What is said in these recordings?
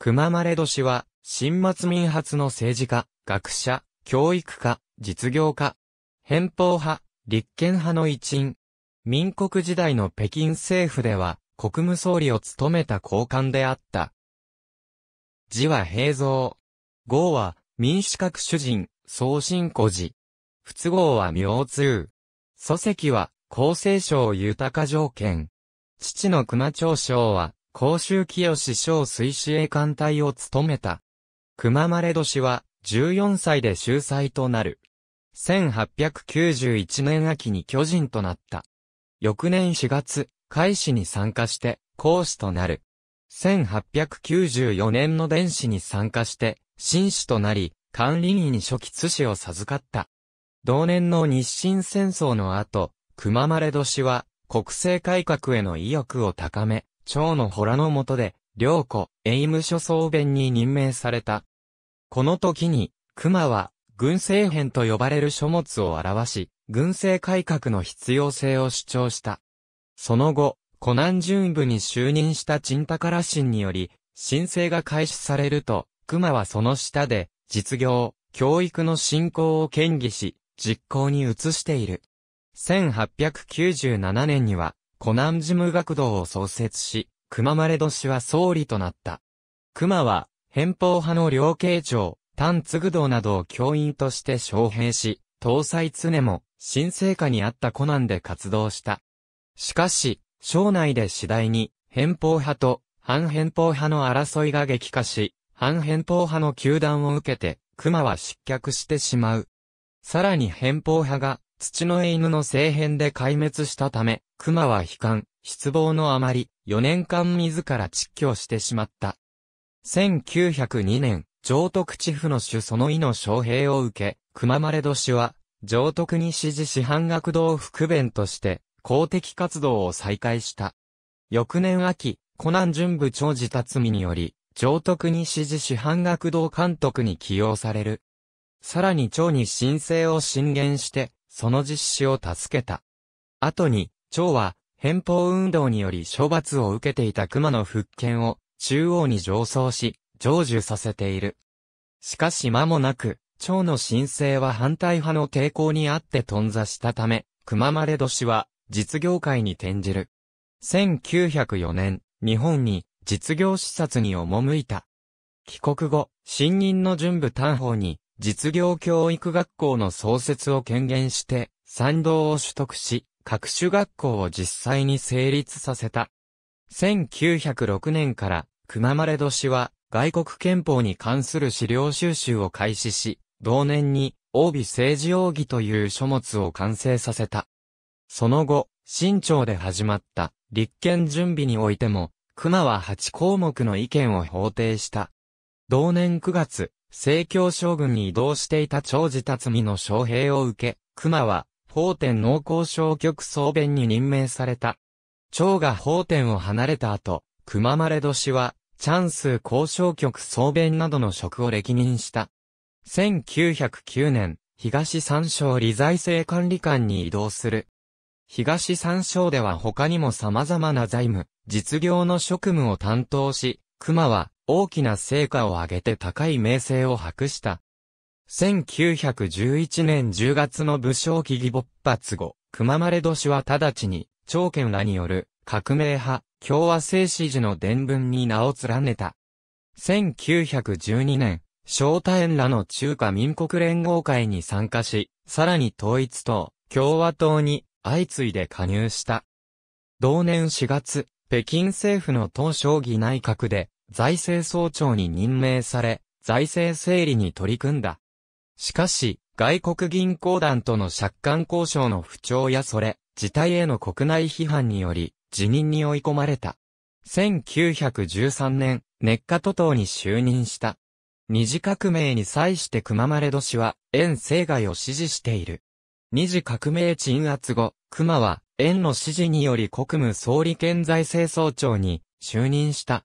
熊丸都市は、新末民発の政治家、学者、教育家、実業家、偏方派、立憲派の一員。民国時代の北京政府では、国務総理を務めた高官であった。字は平蔵。号は、民主閣主人、総信古寺。仏号は明通。祖籍は、厚生省豊か条件。父の熊長省は、甲州清小水司衛艦隊を務めた。熊丸れ年は、14歳で秀才となる。1891年秋に巨人となった。翌年4月、海始に参加して、講師となる。1894年の電子に参加して、紳士となり、管理人に初期津市を授かった。同年の日清戦争の後、熊丸れ年は、国政改革への意欲を高め、長の洞の下で、良子、エイム諸総弁に任命された。この時に、熊は、軍政編と呼ばれる書物を表し、軍政改革の必要性を主張した。その後、湖南巡部に就任した陳宝信により、申請が開始されると、熊はその下で、実業、教育の振興を建議し、実行に移している。1897年には、コナン事務学堂を創設し、熊丸れ年は総理となった。熊は、偏方派の両慶長、丹継道などを教員として招聘し、搭載常も、新生下にあったコナンで活動した。しかし、省内で次第に、偏方派と反偏方派の争いが激化し、反偏方派の球団を受けて、熊は失脚してしまう。さらに偏方派が、土の絵犬の政変で壊滅したため、熊は悲観、失望のあまり、4年間自ら窒居してしまった。1902年、上徳地府の主その意の招聘を受け、熊丸れ年は、上徳に指示師範学堂副弁として、公的活動を再開した。翌年秋、湖南巡部長寺辰巳により、上徳に指示師範学堂監督に起用される。さらに長に申請を進言して、その実施を助けた。後に、長は、返法運動により処罰を受けていた熊の復権を中央に上層し、成就させている。しかし間もなく、長の申請は反対派の抵抗にあって頓挫したため、熊ま年は実業界に転じる。1904年、日本に実業視察に赴いた。帰国後、新任の準部担保に実業教育学校の創設を権限して、賛同を取得し、各種学校を実際に成立させた。1906年から、熊丸年は、外国憲法に関する資料収集を開始し、同年に、王美政治王義という書物を完成させた。その後、新朝で始まった立憲準備においても、熊は8項目の意見を法定した。同年9月、政教将軍に移動していた長治辰巳の将兵を受け、熊は法典農工省局総弁に任命された。長が法典を離れた後、熊丸年は、チャンス交渉局総弁などの職を歴任した。1909年、東三省理財政管理官に移動する。東三省では他にも様々な財務、実業の職務を担当し、熊は大きな成果を上げて高い名声を博した。1911年10月の武将起義勃発後、熊丸年は直ちに、長剣らによる、革命派、共和制支持の伝聞に名を連ねた。1912年、正太園らの中華民国連合会に参加し、さらに統一党、共和党に、相次いで加入した。同年4月、北京政府の党将棋内閣で、財政総長に任命され、財政整理に取り組んだ。しかし、外国銀行団との借款交渉の不調やそれ、事態への国内批判により、辞任に追い込まれた。1913年、熱火都党に就任した。二次革命に際して熊丸年は、円生涯を支持している。二次革命鎮圧後、熊は、円の支持により国務総理兼財政総長に就任した。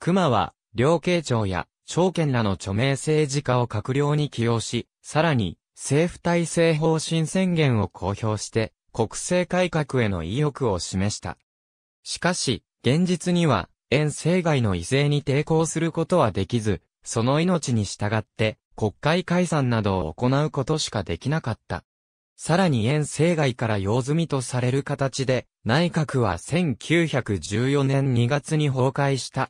熊は、両慶長や証券らの著名政治家を閣僚に起用し、さらに、政府体制方針宣言を公表して、国政改革への意欲を示した。しかし、現実には、遠征外の異性に抵抗することはできず、その命に従って、国会解散などを行うことしかできなかった。さらに遠征外から用済みとされる形で、内閣は1914年2月に崩壊した。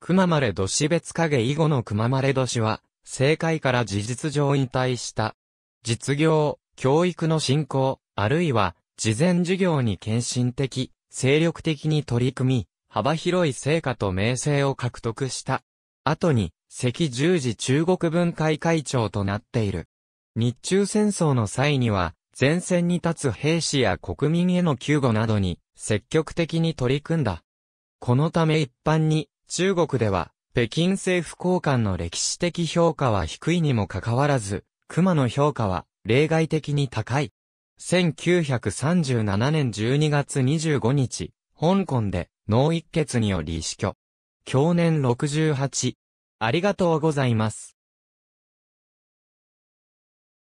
熊丸都年別影以後の熊丸都年は、政界から事実上引退した。実業、教育の振興、あるいは、事前授業に献身的、精力的に取り組み、幅広い成果と名声を獲得した。後に、赤十字中国分会会長となっている。日中戦争の際には、前線に立つ兵士や国民への救護などに積極的に取り組んだ。このため一般に中国では、北京政府高官の歴史的評価は低いにもかかわらず、熊の評価は例外的に高い。1937年12月25日、香港で脳一血により死去。去年68。ありがとうございます。